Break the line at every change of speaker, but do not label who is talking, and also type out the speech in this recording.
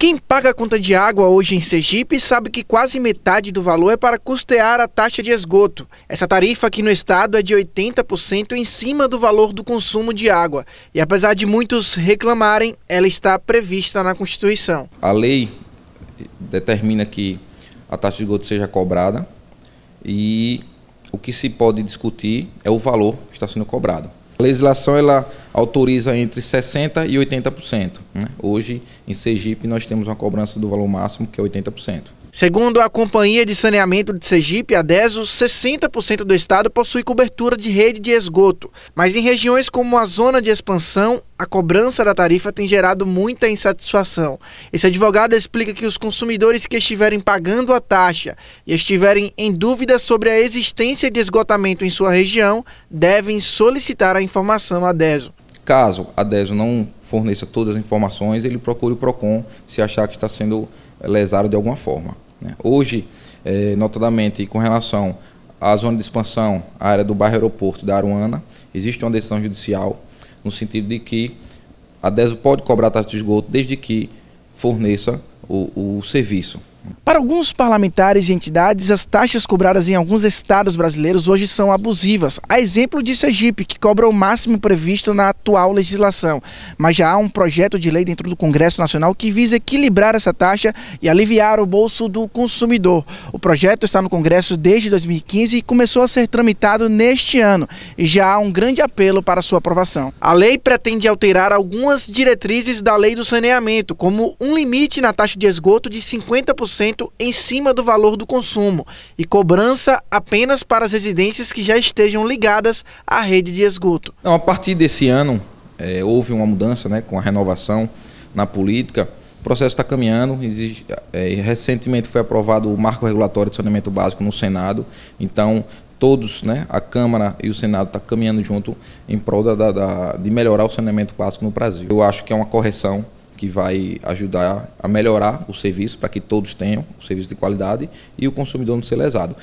Quem paga a conta de água hoje em Sergipe sabe que quase metade do valor é para custear a taxa de esgoto. Essa tarifa aqui no estado é de 80% em cima do valor do consumo de água. E apesar de muitos reclamarem, ela está prevista na Constituição.
A lei determina que a taxa de esgoto seja cobrada e o que se pode discutir é o valor que está sendo cobrado. A legislação ela autoriza entre 60% e 80%. Né? Hoje, em Sergipe, nós
temos uma cobrança do valor máximo, que é 80%. Segundo a Companhia de Saneamento de Sergipe, a DESO, 60% do estado possui cobertura de rede de esgoto. Mas em regiões como a zona de expansão, a cobrança da tarifa tem gerado muita insatisfação. Esse advogado explica que os consumidores que estiverem pagando a taxa e estiverem em dúvida sobre a existência de esgotamento em sua região devem solicitar a informação
à DESO. Caso a DESO não forneça todas as informações, ele procure o PROCON se achar que está sendo eh, lesado de alguma forma. Né? Hoje, é, notadamente com relação à zona de expansão, à área do bairro aeroporto da Aruana, existe uma decisão judicial no sentido de que a DESO pode cobrar taxa de esgoto desde que forneça o, o serviço.
Para alguns parlamentares e entidades, as taxas cobradas em alguns estados brasileiros hoje são abusivas, a exemplo de Sergipe, que cobra o máximo previsto na atual legislação. Mas já há um projeto de lei dentro do Congresso Nacional que visa equilibrar essa taxa e aliviar o bolso do consumidor. O projeto está no Congresso desde 2015 e começou a ser tramitado neste ano, e já há um grande apelo para sua aprovação. A lei pretende alterar algumas diretrizes da lei do saneamento, como um limite na taxa de esgoto de 50% 10% em cima do valor do consumo e cobrança apenas para as residências que já estejam ligadas à rede de esgoto. Então, a partir
desse ano, é, houve uma mudança né, com a renovação na política. O processo está caminhando. é, recentemente foi aprovado o marco regulatório de saneamento básico no Senado. Então, todos, né, a Câmara e o Senado estão tá caminhando junto em prol da, da, de melhorar o saneamento básico no Brasil. Eu acho que é uma correção que vai ajudar a melhorar o serviço para que todos tenham um serviço de qualidade e o consumidor não ser lesado.